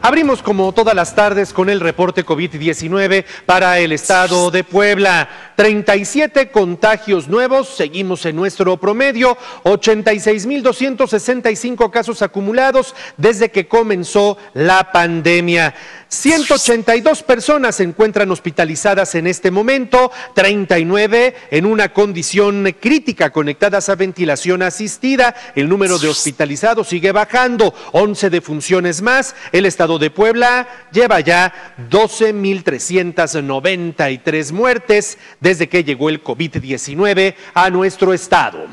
Abrimos como todas las tardes con el reporte COVID-19 para el estado de Puebla. 37 contagios nuevos, seguimos en nuestro promedio, 86.265 casos acumulados desde que comenzó la pandemia. 182 personas se encuentran hospitalizadas en este momento, 39 en una condición crítica conectadas a ventilación asistida. El número de hospitalizados sigue bajando, 11 defunciones más. El estado de Puebla lleva ya 12.393 muertes desde que llegó el COVID-19 a nuestro estado.